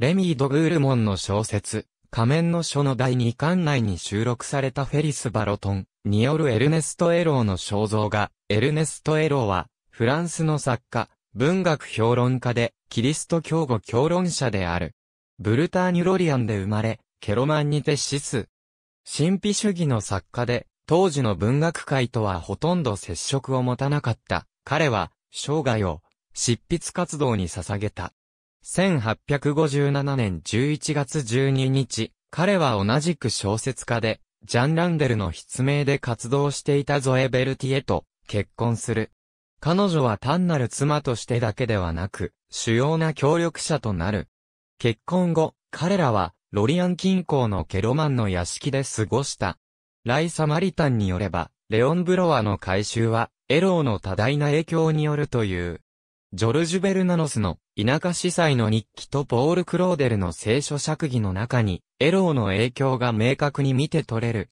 レミー・ド・グールモンの小説、仮面の書の第2巻内に収録されたフェリス・バロトンによるエルネスト・エローの肖像画、エルネスト・エローは、フランスの作家、文学評論家で、キリスト教語評論者である。ブルターニュ・ロリアンで生まれ、ケロマンにて死す。神秘主義の作家で、当時の文学界とはほとんど接触を持たなかった。彼は、生涯を、執筆活動に捧げた。1857年11月12日、彼は同じく小説家で、ジャン・ランデルの筆名で活動していたゾエ・ベルティエと結婚する。彼女は単なる妻としてだけではなく、主要な協力者となる。結婚後、彼らは、ロリアン近郊のケロマンの屋敷で過ごした。ライ・サマリタンによれば、レオン・ブロワの改修は、エローの多大な影響によるという。ジョルジュ・ベルナノスの田舎司祭の日記とポール・クローデルの聖書釈義の中に、エローの影響が明確に見て取れる。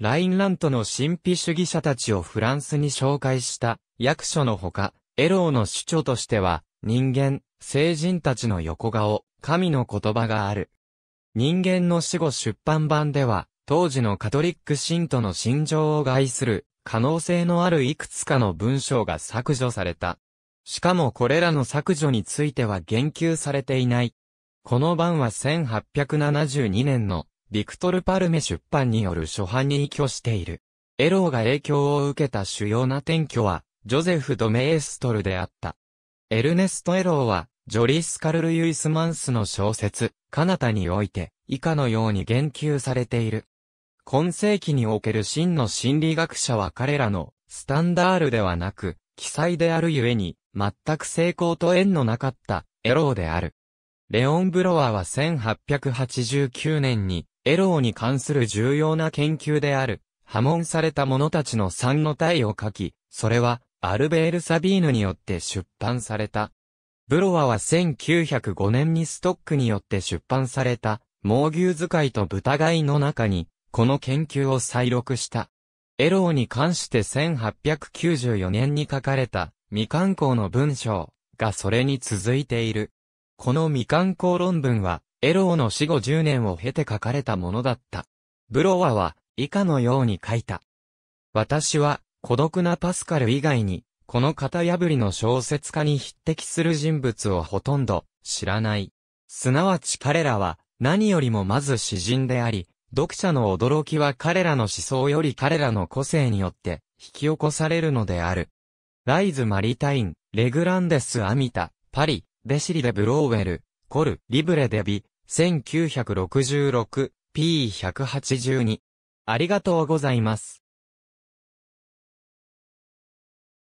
ラインラントの神秘主義者たちをフランスに紹介した役所のほか、エローの主張としては、人間、聖人たちの横顔、神の言葉がある。人間の死後出版版では、当時のカトリック信徒の心情を害する、可能性のあるいくつかの文章が削除された。しかもこれらの削除については言及されていない。この版は1872年のビクトル・パルメ出版による初版に依拠している。エローが影響を受けた主要な転居は、ジョゼフ・ドメエストルであった。エルネスト・エローは、ジョリス・カルル・ユイスマンスの小説、カナタにおいて、以下のように言及されている。今世紀における真の心理学者は彼らの、スタンダールではなく、記載であるゆえに、全く成功と縁のなかったエローである。レオン・ブロワーは1889年にエローに関する重要な研究である、破門された者たちの三の体を書き、それはアルベール・サビーヌによって出版された。ブロワは1905年にストックによって出版された、猛牛使いと豚飼いの中に、この研究を再録した。エローに関して1894年に書かれた、未刊行の文章がそれに続いている。この未刊行論文は、エローの死後10年を経て書かれたものだった。ブロワは以下のように書いた。私は孤独なパスカル以外に、この型破りの小説家に匹敵する人物をほとんど知らない。すなわち彼らは何よりもまず詩人であり、読者の驚きは彼らの思想より彼らの個性によって引き起こされるのである。ライズ・マリタイン、レグランデス・アミタ、パリ、デシリ・デ・ブローウェル、コル、リブレ・デビ、1966、P182。ありがとうございます。